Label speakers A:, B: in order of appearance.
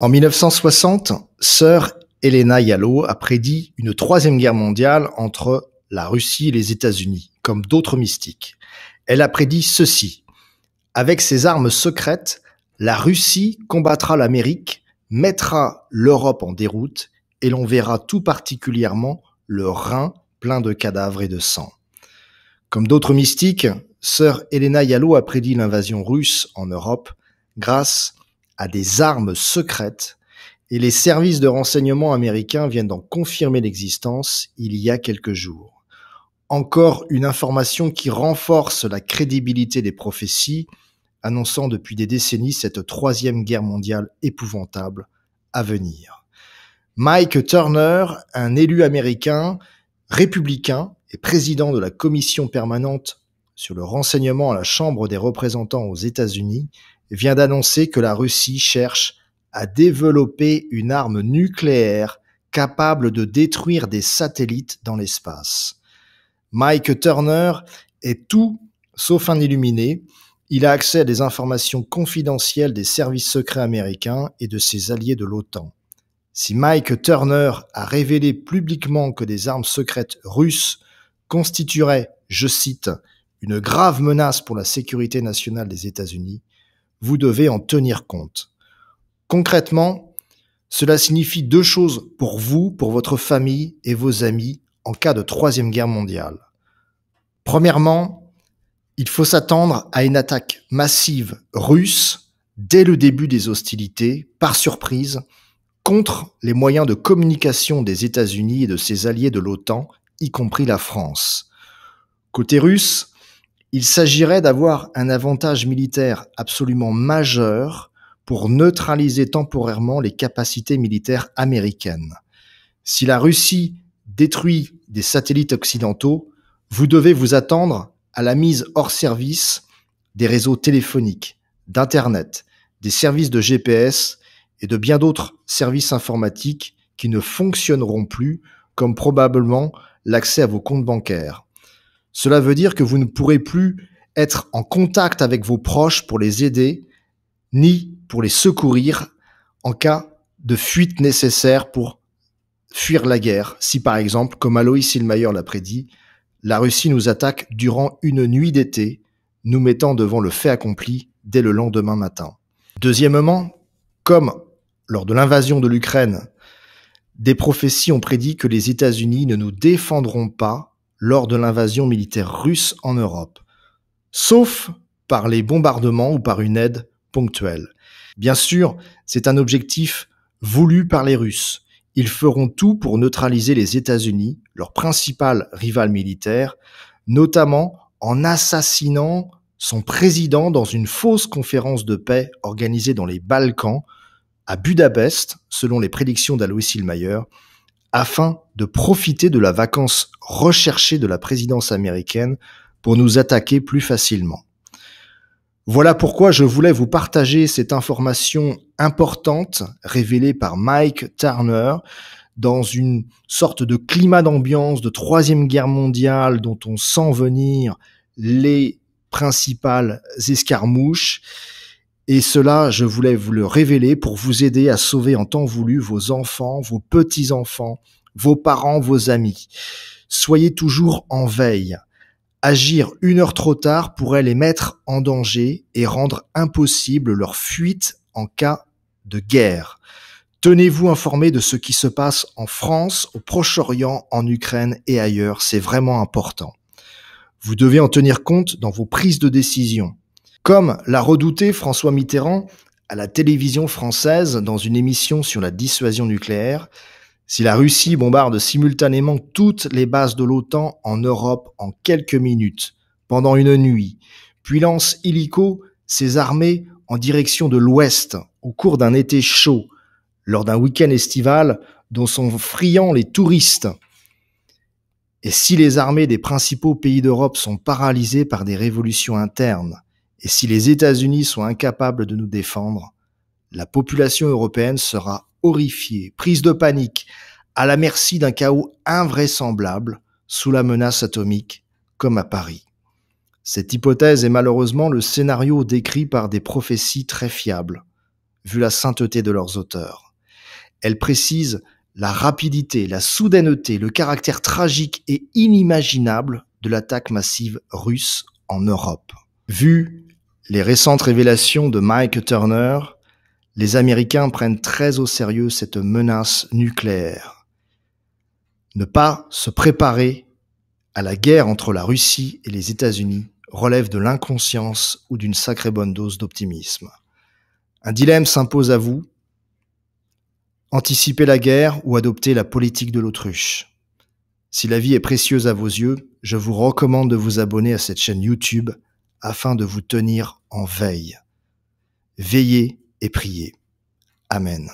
A: En 1960, sœur Elena Yalo a prédit une troisième guerre mondiale entre la Russie et les États-Unis, comme d'autres mystiques. Elle a prédit ceci. Avec ses armes secrètes, la Russie combattra l'Amérique, mettra l'Europe en déroute et l'on verra tout particulièrement le Rhin plein de cadavres et de sang. Comme d'autres mystiques, sœur Helena Yalo a prédit l'invasion russe en Europe grâce à des armes secrètes et les services de renseignement américains viennent d'en confirmer l'existence il y a quelques jours. Encore une information qui renforce la crédibilité des prophéties annonçant depuis des décennies cette troisième guerre mondiale épouvantable à venir. Mike Turner, un élu américain, républicain et président de la commission permanente sur le renseignement à la Chambre des représentants aux États-Unis vient d'annoncer que la Russie cherche à développer une arme nucléaire capable de détruire des satellites dans l'espace. Mike Turner est tout sauf un illuminé. Il a accès à des informations confidentielles des services secrets américains et de ses alliés de l'OTAN. Si Mike Turner a révélé publiquement que des armes secrètes russes constitueraient, je cite, une grave menace pour la sécurité nationale des États-Unis, vous devez en tenir compte. Concrètement, cela signifie deux choses pour vous, pour votre famille et vos amis en cas de troisième guerre mondiale. Premièrement, il faut s'attendre à une attaque massive russe dès le début des hostilités, par surprise, contre les moyens de communication des États-Unis et de ses alliés de l'OTAN, y compris la France. Côté russe, il s'agirait d'avoir un avantage militaire absolument majeur pour neutraliser temporairement les capacités militaires américaines. Si la Russie détruit des satellites occidentaux, vous devez vous attendre à la mise hors service des réseaux téléphoniques, d'Internet, des services de GPS et de bien d'autres services informatiques qui ne fonctionneront plus, comme probablement l'accès à vos comptes bancaires. Cela veut dire que vous ne pourrez plus être en contact avec vos proches pour les aider, ni pour les secourir en cas de fuite nécessaire pour fuir la guerre. Si par exemple, comme Alois Silmayer l'a prédit, la Russie nous attaque durant une nuit d'été, nous mettant devant le fait accompli dès le lendemain matin. Deuxièmement, comme lors de l'invasion de l'Ukraine, des prophéties ont prédit que les États-Unis ne nous défendront pas lors de l'invasion militaire russe en Europe, sauf par les bombardements ou par une aide ponctuelle. Bien sûr, c'est un objectif voulu par les Russes. Ils feront tout pour neutraliser les États-Unis, leur principal rival militaire, notamment en assassinant son président dans une fausse conférence de paix organisée dans les Balkans, à Budapest, selon les prédictions d'Alois Silmayer, afin de profiter de la vacance recherchée de la présidence américaine pour nous attaquer plus facilement. Voilà pourquoi je voulais vous partager cette information importante révélée par Mike Turner dans une sorte de climat d'ambiance de troisième guerre mondiale dont on sent venir les principales escarmouches et cela, je voulais vous le révéler pour vous aider à sauver en temps voulu vos enfants, vos petits-enfants, vos parents, vos amis. Soyez toujours en veille. Agir une heure trop tard pourrait les mettre en danger et rendre impossible leur fuite en cas de guerre. Tenez-vous informé de ce qui se passe en France, au Proche-Orient, en Ukraine et ailleurs. C'est vraiment important. Vous devez en tenir compte dans vos prises de décision comme l'a redouté François Mitterrand à la télévision française dans une émission sur la dissuasion nucléaire. Si la Russie bombarde simultanément toutes les bases de l'OTAN en Europe en quelques minutes, pendant une nuit, puis lance illico ses armées en direction de l'Ouest au cours d'un été chaud, lors d'un week-end estival dont sont friands les touristes. Et si les armées des principaux pays d'Europe sont paralysées par des révolutions internes, et si les États-Unis sont incapables de nous défendre, la population européenne sera horrifiée, prise de panique, à la merci d'un chaos invraisemblable sous la menace atomique, comme à Paris. Cette hypothèse est malheureusement le scénario décrit par des prophéties très fiables, vu la sainteté de leurs auteurs. Elle précise la rapidité, la soudaineté, le caractère tragique et inimaginable de l'attaque massive russe en Europe. Vu les récentes révélations de Mike Turner, les Américains prennent très au sérieux cette menace nucléaire. Ne pas se préparer à la guerre entre la Russie et les États-Unis relève de l'inconscience ou d'une sacrée bonne dose d'optimisme. Un dilemme s'impose à vous. Anticiper la guerre ou adopter la politique de l'autruche. Si la vie est précieuse à vos yeux, je vous recommande de vous abonner à cette chaîne YouTube afin de vous tenir en veille. Veillez et priez. Amen.